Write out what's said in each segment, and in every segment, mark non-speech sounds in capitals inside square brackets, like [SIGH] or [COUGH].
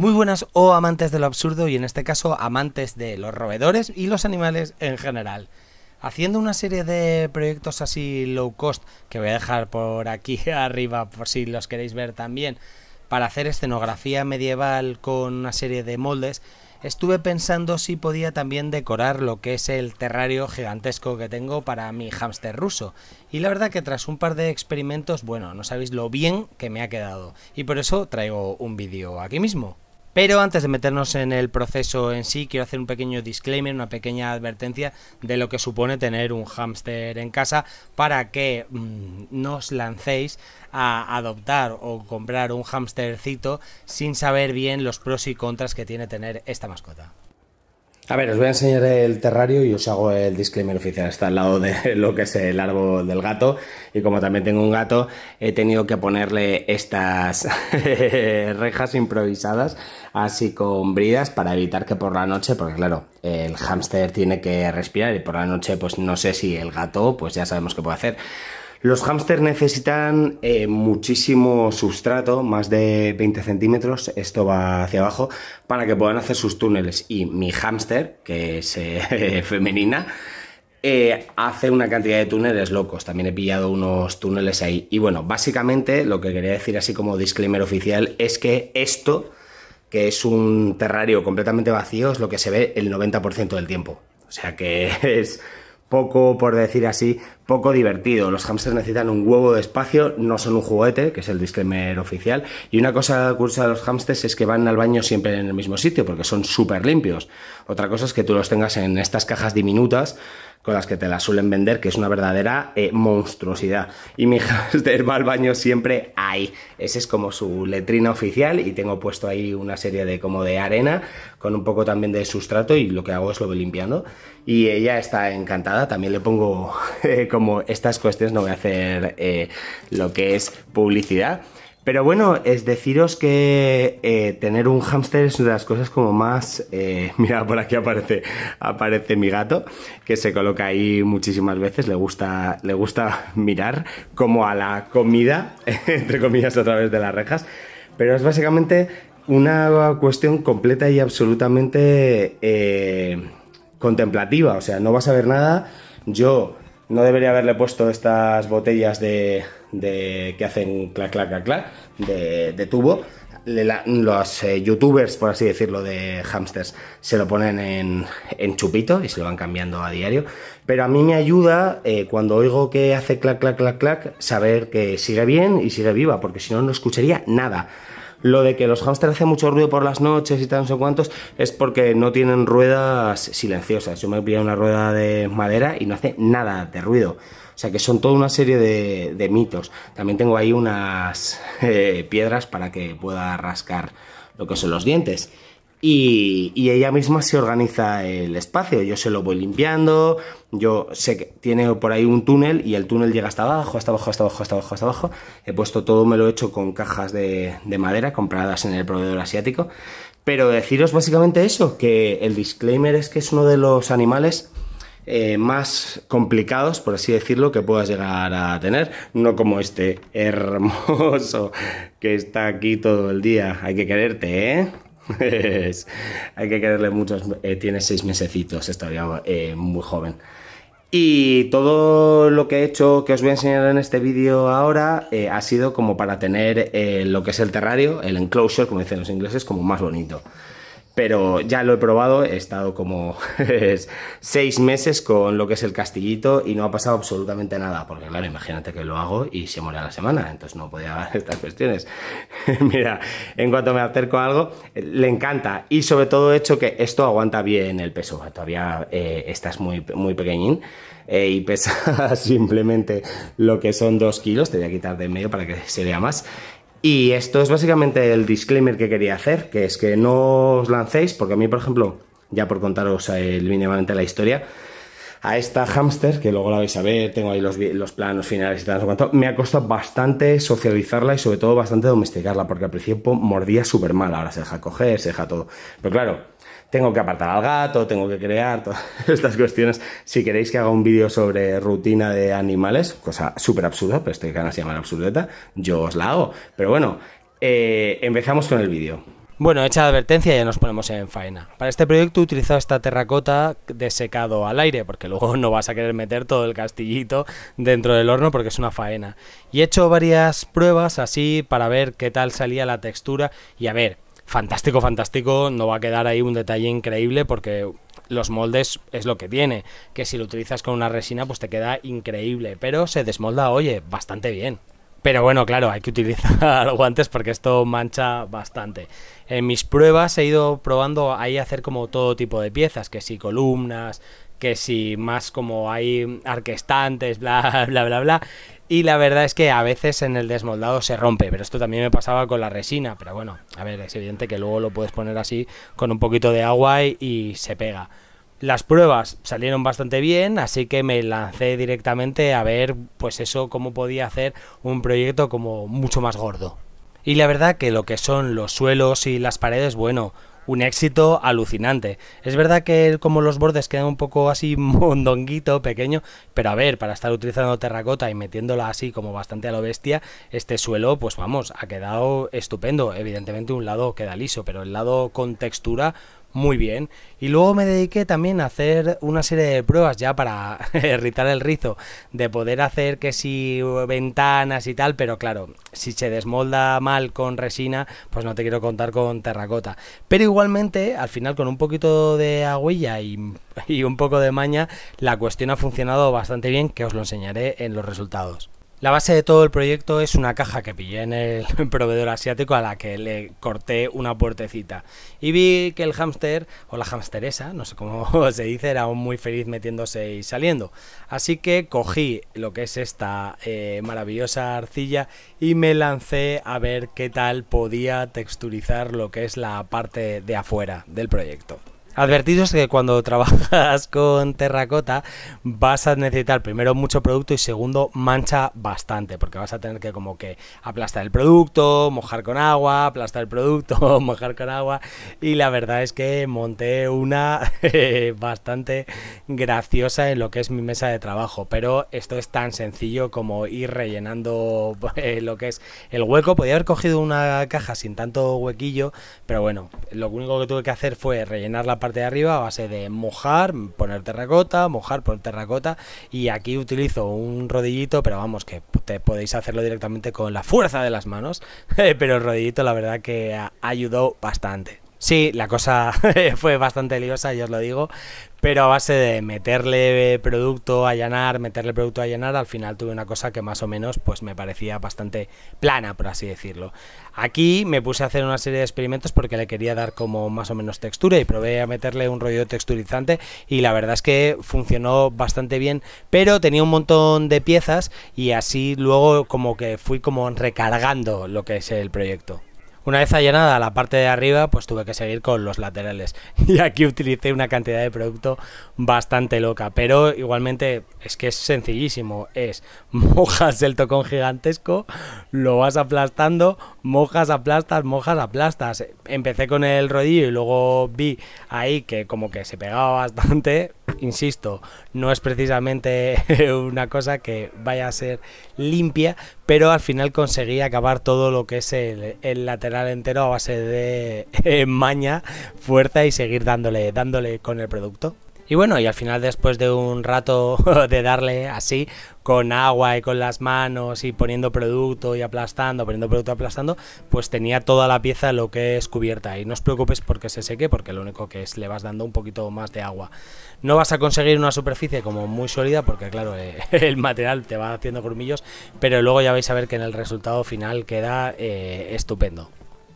Muy buenas o amantes de lo absurdo y en este caso amantes de los roedores y los animales en general. Haciendo una serie de proyectos así low cost que voy a dejar por aquí [LAUGHS] arriba por si los queréis ver también para hacer escenografía medieval con una serie de moldes estuve pensando si podía también decorar lo que es el terrario gigantesco que tengo para mi hámster ruso. Y la verdad que tras un par de experimentos, bueno, no sabéis lo bien que me ha quedado. Y por eso traigo un vídeo aquí mismo. Pero antes de meternos en el proceso en sí, quiero hacer un pequeño disclaimer, una pequeña advertencia de lo que supone tener un hámster en casa para que mm, no os lancéis a adoptar o comprar un hámstercito sin saber bien los pros y contras que tiene tener esta mascota. A ver, os voy a enseñar el terrario y os hago el disclaimer oficial. Está al lado de [LAUGHS] lo que es el árbol del gato. Y como también tengo un gato, he tenido que ponerle estas [LAUGHS] rejas improvisadas, así con bridas, para evitar que por la noche, porque claro, el hámster tiene que respirar y por la noche, pues no sé si el gato, pues ya sabemos qué puede hacer. Los hámsters necesitan eh, muchísimo sustrato, más de 20 centímetros, esto va hacia abajo, para que puedan hacer sus túneles. Y mi hámster, que es eh, [LAUGHS] femenina, eh, hace una cantidad de túneles locos. También he pillado unos túneles ahí. Y bueno, básicamente lo que quería decir así como disclaimer oficial es que esto, que es un terrario completamente vacío, es lo que se ve el 90% del tiempo. O sea que [LAUGHS] es poco, por decir así, poco divertido. Los hamsters necesitan un huevo de espacio, no son un juguete, que es el disclaimer oficial. Y una cosa curiosa de los hamsters es que van al baño siempre en el mismo sitio, porque son súper limpios. Otra cosa es que tú los tengas en estas cajas diminutas con las que te las suelen vender, que es una verdadera eh, monstruosidad. Y mi [LAUGHS] hamster de al baño siempre ahí. Ese es como su letrina oficial y tengo puesto ahí una serie de como de arena con un poco también de sustrato y lo que hago es lo voy limpiando. Y ella está encantada, también le pongo [LAUGHS] eh, como estas cuestiones, no voy a hacer eh, lo que es publicidad. Pero bueno, es deciros que eh, tener un hámster es una de las cosas como más... Eh, [LAUGHS] mira, por aquí aparece, aparece mi gato, que se coloca ahí muchísimas veces, le gusta, le gusta mirar como a la comida, [LAUGHS] entre comillas, a través de las rejas. Pero es básicamente una cuestión completa y absolutamente eh, contemplativa, o sea, no vas a ver nada. Yo no debería haberle puesto estas botellas de de que hacen clac, clac, clac, clac de, tubo. los eh, youtubers, por así decirlo, de hamsters se lo ponen en, chupito y se lo van cambiando a diario. Pero a mí me ayuda eh, cuando oigo que hace clac, clac, clac, clac, saber que sigue bien y sigue viva, porque si no, no escucharía nada. Lo de que los hamsters hacen mucho ruido por las noches y tal, no sé cuántos, es porque no tienen ruedas silenciosas. Yo me pillado una rueda de madera y no hace nada de ruido. O sea que son toda una serie de, mitos. También tengo ahí unas [LAUGHS] eh, piedras para que pueda rascar lo que son los dientes. Y, ella misma se organiza el espacio. Yo se lo voy limpiando. Yo sé que tiene por ahí un túnel y el túnel llega hasta abajo, hasta abajo, hasta abajo, hasta abajo, hasta abajo. He puesto todo, me lo he hecho con cajas de madera compradas en el proveedor asiático. Pero deciros básicamente eso, que el disclaimer es que es uno de los animales eh, más complicados, por así decirlo, que puedas llegar a tener. No como este hermoso que está aquí todo el día. Hay que quererte, ¿eh? [LAUGHS] Hay que quererle muchos. Eh, tiene seis mesecitos, está todavía eh, muy joven. Y todo lo que he hecho, que os voy a enseñar en este vídeo ahora, ha sido como para tener lo que es el terrario, el enclosure, como dicen los ingleses, como más bonito pero ya lo he probado, he estado como [LAUGHS] seis meses con lo que es el castillito y no ha pasado absolutamente nada, porque claro, imagínate que lo hago y se muere a la semana, entonces no podía dar [LAUGHS] estas cuestiones. [LAUGHS] Mira, en cuanto me acerco a algo, le encanta y sobre todo he hecho que esto aguanta bien el peso, todavía eh, estás muy, muy pequeñín eh, y pesa simplemente lo que son dos kilos, te voy a quitar de medio para que se vea más y esto es básicamente el disclaimer que quería hacer, que es que no os lancéis, porque a mí, por ejemplo, ya por contaros eh, el mínimamente la historia, a esta hamster, que luego la vais a ver, tengo ahí los, planos finales y tal, no me ha costado bastante socializarla y sobre todo bastante domesticarla, porque al principio mordía súper mal, ahora se deja coger, se deja todo. Pero claro, tengo que apartar al gato, tengo que crear [LAUGHS] todas estas cuestiones. Si queréis que haga un vídeo sobre rutina de animales, cosa súper absurda, pero este canal se llama La Absurdeta, yo os la hago. Pero bueno, eh, empezamos con el vídeo. Bueno, hecha advertencia ya nos ponemos en faena. Para este proyecto he utilizado esta terracota de secado al aire, porque luego [LAUGHS] no vas a querer meter todo el castillito dentro del horno porque es una faena. Y he hecho varias pruebas así para ver qué tal salía la textura y a ver, fantástico, fantástico, no va a quedar ahí un detalle increíble porque los moldes es lo que tiene, que si lo utilizas con una resina pues te queda increíble, pero se desmolda, oye, bastante bien. Pero bueno, claro, hay que utilizar [LAUGHS] guantes porque esto mancha bastante. En mis pruebas he ido probando ahí hacer como todo tipo de piezas, que si columnas, que si más como hay arquestantes, [LAUGHS] bla, bla, bla, bla. Y la verdad es que a veces en el desmoldado se rompe, pero esto también me pasaba con la resina. Pero bueno, a ver, es evidente que luego lo puedes poner así con un poquito de agua y se pega. Las pruebas salieron bastante bien, así que me lancé directamente a ver, pues eso, cómo podía hacer un proyecto como mucho más gordo. Y la verdad que lo que son los suelos y las paredes, bueno, un éxito alucinante. Es verdad que como los bordes quedan un poco así [LAUGHS] mondonguito, pequeño, pero a ver, para estar utilizando terracota y metiéndola así como bastante a lo bestia, este suelo, pues vamos, ha quedado estupendo. Evidentemente un lado queda liso, pero el lado con textura muy bien. Y luego me dediqué también a hacer una serie de pruebas ya para irritar [LAUGHS] el rizo, de poder hacer que si ventanas y tal, pero claro, si se desmolda mal con resina, pues no te quiero contar con terracota. Pero igualmente, al final con un poquito de agüilla y, y un poco de maña, la cuestión ha funcionado bastante bien, que os lo enseñaré en los resultados. La base de todo el proyecto es una caja que pillé en el [LAUGHS] proveedor asiático a la que le corté una puertecita. Y vi que el hámster, o la hamsteresa, no sé cómo [LAUGHS] se dice, era muy feliz metiéndose y saliendo. Así que cogí lo que es esta eh, maravillosa arcilla y me lancé a ver qué tal podía texturizar lo que es la parte de afuera del proyecto advertidos que cuando [LAUGHS] trabajas con terracota vas a necesitar primero mucho producto y segundo mancha bastante, porque vas a tener que como que aplastar el producto, mojar con agua, aplastar el producto, [LAUGHS] mojar con agua y la verdad es que monté una [LAUGHS] bastante graciosa en lo que es mi mesa de trabajo, pero esto es tan sencillo como ir rellenando eh, lo que es el hueco, podía haber cogido una caja sin tanto huequillo, pero bueno, lo único que tuve que hacer fue rellenar la parte de arriba a base de mojar, poner terracota, mojar, poner terracota y aquí utilizo un rodillito, pero vamos que podéis hacerlo directamente con la fuerza de las manos, [LAUGHS] pero el rodillito la verdad que ayudó bastante. Sí, la cosa [LAUGHS] fue bastante liosa, ya os lo digo, pero a base de meterle producto, a allanar, meterle producto, a llenar, al final tuve una cosa que más o menos pues me parecía bastante plana, por así decirlo. Aquí me puse a hacer una serie de experimentos porque le quería dar como más o menos textura y probé a meterle un rollo texturizante y la verdad es que funcionó bastante bien, pero tenía un montón de piezas y así luego como que fui como recargando lo que es el proyecto. Una vez allanada la parte de arriba, pues tuve que seguir con los laterales. [LAUGHS] Y aquí utilicé una cantidad de producto bastante loca. Pero igualmente es que es sencillísimo. Es mojas el tocón gigantesco, lo vas aplastando, mojas, aplastas, mojas, aplastas. Empecé con el rodillo y luego vi ahí que como que se pegaba bastante insisto, no es precisamente [LAUGHS] una cosa que vaya a ser limpia, pero al final conseguí acabar todo lo que es el, lateral entero a base de [LAUGHS] eh, maña, fuerza y seguir dándole, dándole con el producto. Y bueno, y al final después de un rato [LAUGHS] de darle así, con agua y con las manos y poniendo producto y aplastando, poniendo producto y aplastando, pues tenía toda la pieza lo que es cubierta. Y no os preocupes porque se seque, porque lo único que es le vas dando un poquito más de agua. No vas a conseguir una superficie como muy sólida porque claro, eh, [LAUGHS] el material te va haciendo grumillos, pero luego ya vais a ver que en el resultado final queda eh, estupendo.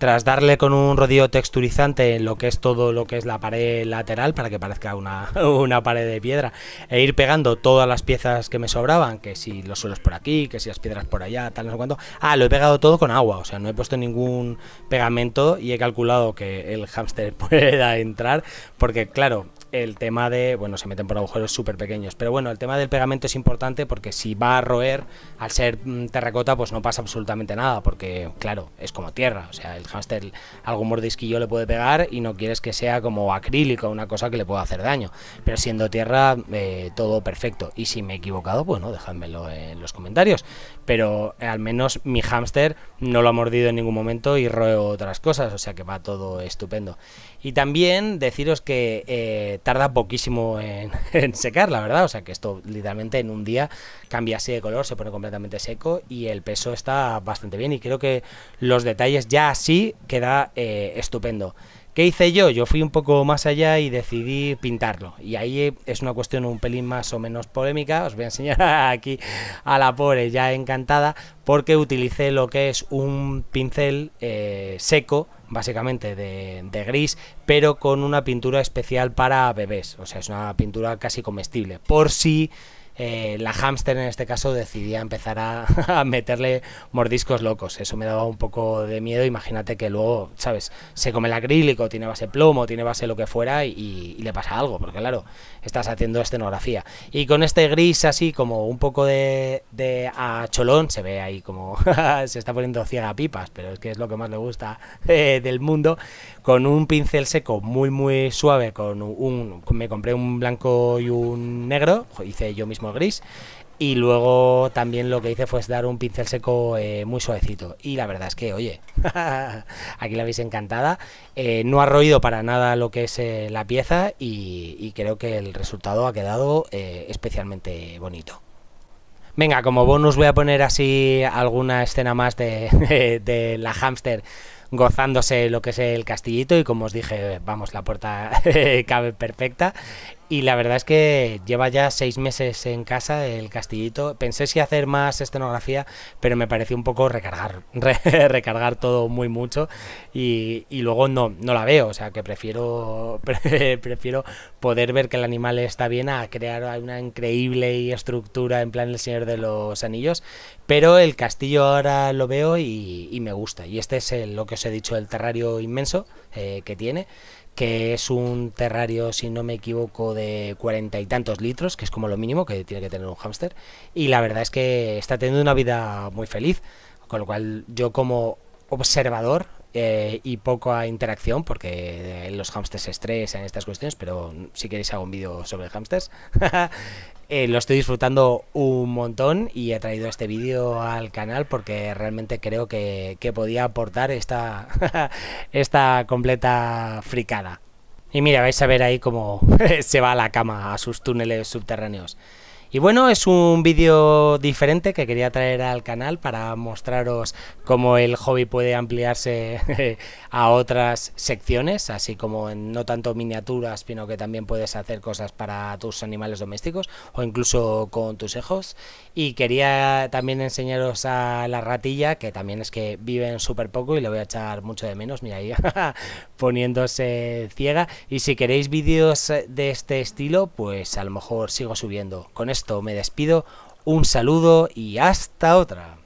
Tras darle con un rodillo texturizante en lo que es todo lo que es la pared lateral para que parezca una, [LAUGHS] una pared de piedra e ir pegando todas las piezas que me sobraban, que si los suelos por aquí, que si las piedras por allá, tal, no sé cuánto. Ah, lo he pegado todo con agua, o sea, no he puesto ningún pegamento y he calculado que el hámster [LAUGHS] pueda entrar porque claro, el tema de, bueno, se meten por agujeros súper pequeños, pero bueno, el tema del pegamento es importante porque si va a roer, al ser mm, terracota, pues no pasa absolutamente nada, porque claro, es como tierra, o sea, el hamster algún mordisquillo le puede pegar y no quieres que sea como acrílico, una cosa que le pueda hacer daño, pero siendo tierra, eh, todo perfecto, y si me he equivocado, bueno, dejádmelo en los comentarios, pero eh, al menos mi hámster no lo ha mordido en ningún momento y roe otras cosas, o sea que va todo estupendo. Y también deciros que eh, tarda poquísimo [LAUGHS] en, secar, la verdad, o sea que esto literalmente en un día cambia así de color, se pone completamente seco y el peso está bastante bien y creo que los detalles ya así queda eh, estupendo. ¿Qué hice yo? Yo fui un poco más allá y decidí pintarlo. Y ahí es una cuestión un pelín más o menos polémica. Os voy a enseñar [LAUGHS] aquí a la pobre ya encantada porque utilicé lo que es un pincel eh, seco básicamente de, de, gris, pero con una pintura especial para bebés. O sea, es una pintura casi comestible. Por si eh, la hamster en este caso decidía empezar [LAUGHS] a, meterle mordiscos locos. Eso me daba un poco de miedo. Imagínate que luego, ¿sabes? Se come el acrílico, tiene base plomo, tiene base lo que fuera y, le pasa algo, porque claro, estás haciendo escenografía. Y con este gris así, como un poco de, a cholón, se ve ahí como [LAUGHS] se está poniendo ciega pipas, pero es que es lo que más le gusta eh, del mundo. Con un pincel seco muy, muy suave, con un, un, me compré un blanco y un negro, hice yo mismo gris. Y luego también lo que hice fue dar un pincel seco eh, muy suavecito. Y la verdad es que, oye, [LAUGHS] aquí la habéis encantada. Eh, no ha roído para nada lo que es eh, la pieza y, creo que el resultado ha quedado especialmente bonito. Venga, como bonus voy a poner así alguna escena más [LAUGHS] de, la hámster gozándose lo que es el castillito y como os dije, vamos, la puerta [LAUGHS] cabe perfecta y la verdad es que lleva ya seis meses en casa el castillito. Pensé si hacer más escenografía, pero me pareció un poco recargar, [LAUGHS] recargar todo muy mucho. Y, luego no, no la veo. O sea que prefiero, [LAUGHS] prefiero poder ver que el animal está bien a crear una increíble estructura en plan el Señor de los Anillos. Pero el castillo ahora lo veo y, me gusta. Y este es lo que os he dicho, el terrario inmenso eh, que tiene que es un terrario, si no me equivoco, de cuarenta y tantos litros, que es como lo mínimo que tiene que tener un hámster. Y la verdad es que está teniendo una vida muy feliz, con lo cual yo como observador eh, y a interacción porque eh, los hamsters se estresan en estas cuestiones, pero si queréis hago un vídeo sobre hamsters. [LAUGHS] Eh, lo estoy disfrutando un montón y he traído este vídeo al canal porque realmente creo que, que podía aportar esta, [LAUGHS] esta completa fricada. Y mira, vais a ver ahí cómo [LAUGHS] se va a la cama a sus túneles subterráneos. Y bueno, es un vídeo diferente que quería traer al canal para mostraros cómo el hobby puede ampliarse [LAUGHS] a otras secciones, así como en no tanto miniaturas, sino que también puedes hacer cosas para tus animales domésticos o incluso con tus hijos. Y quería también enseñaros a la ratilla, que también es que viven súper poco y le voy a echar mucho de menos, mira ahí [LAUGHS] poniéndose ciega. Y si queréis vídeos de este estilo, pues a lo mejor sigo subiendo. Con esto me despido, un saludo y hasta otra.